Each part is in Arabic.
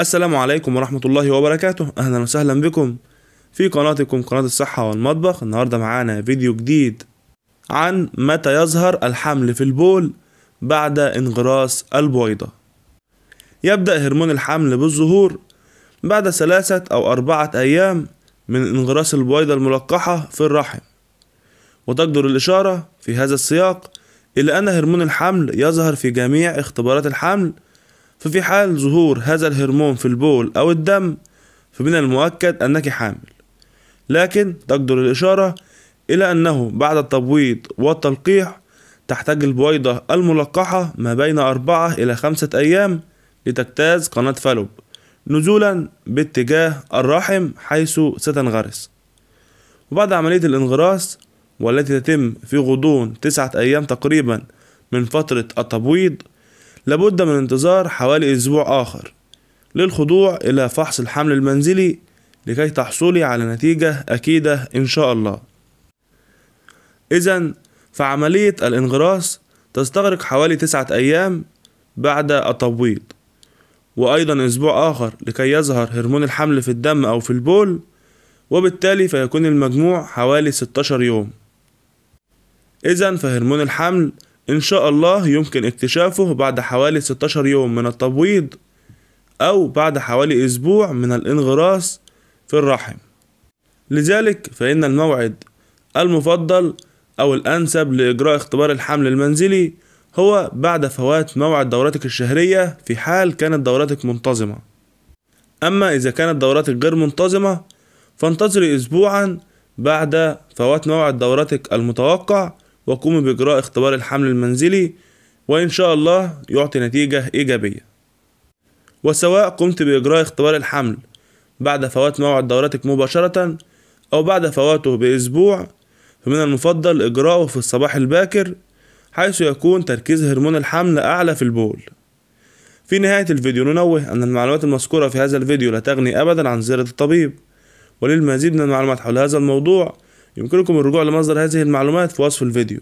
السلام عليكم ورحمة الله وبركاته أهلا وسهلا بكم في قناتكم قناة الصحة والمطبخ النهاردة معانا فيديو جديد عن متى يظهر الحمل في البول بعد انغراس البويضة يبدأ هرمون الحمل بالظهور بعد ثلاثة أو أربعة أيام من انغراس البويضة الملقحة في الرحم وتقدر الإشارة في هذا السياق إلى أن هرمون الحمل يظهر في جميع اختبارات الحمل ففي حال ظهور هذا الهرمون في البول أو الدم فمن المؤكد أنك حامل لكن تقدر الإشارة إلى أنه بعد التبويض والتلقيح تحتاج البويضة الملقحة ما بين أربعة إلى خمسة أيام لتجتاز قناة فالوب نزولا باتجاه الرحم حيث ستنغرس وبعد عملية الانغراس والتي تتم في غضون تسعة أيام تقريبا من فترة التبويض لابد من انتظار حوالي أسبوع آخر للخضوع إلى فحص الحمل المنزلي لكي تحصلي على نتيجة أكيدة إن شاء الله إذا فعملية الانغراس تستغرق حوالي تسعة أيام بعد التبويض وأيضا أسبوع آخر لكي يظهر هرمون الحمل في الدم أو في البول وبالتالي فيكون المجموع حوالي 16 يوم إذا فهرمون الحمل إن شاء الله يمكن اكتشافه بعد حوالي 16 يوم من التبويض أو بعد حوالي أسبوع من الانغراس في الرحم لذلك فإن الموعد المفضل أو الأنسب لإجراء اختبار الحمل المنزلي هو بعد فوات موعد دورتك الشهرية في حال كانت دورتك منتظمة أما إذا كانت دورتك غير منتظمة فانتظري أسبوعا بعد فوات موعد دورتك المتوقع وقوم بإجراء اختبار الحمل المنزلي وإن شاء الله يعطي نتيجة إيجابية وسواء قمت بإجراء اختبار الحمل بعد فوات موعد دورتك مباشرة أو بعد فواته بأسبوع فمن المفضل إجراءه في الصباح الباكر حيث يكون تركيز هرمون الحمل أعلى في البول في نهاية الفيديو ننوه أن المعلومات المذكورة في هذا الفيديو لا تغني أبدا عن زيارة الطبيب وللمزيد من المعلومات حول هذا الموضوع يمكنكم الرجوع لمصدر هذه المعلومات في وصف الفيديو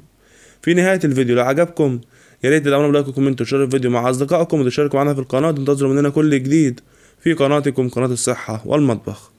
في نهاية الفيديو لو عجبكم يا ريت تدعمونا بلايك وكومنت وشير الفيديو مع أصدقائكم وتشاركوا معنا في القناة وانتظروا مننا كل جديد في قناتكم قناة الصحة والمطبخ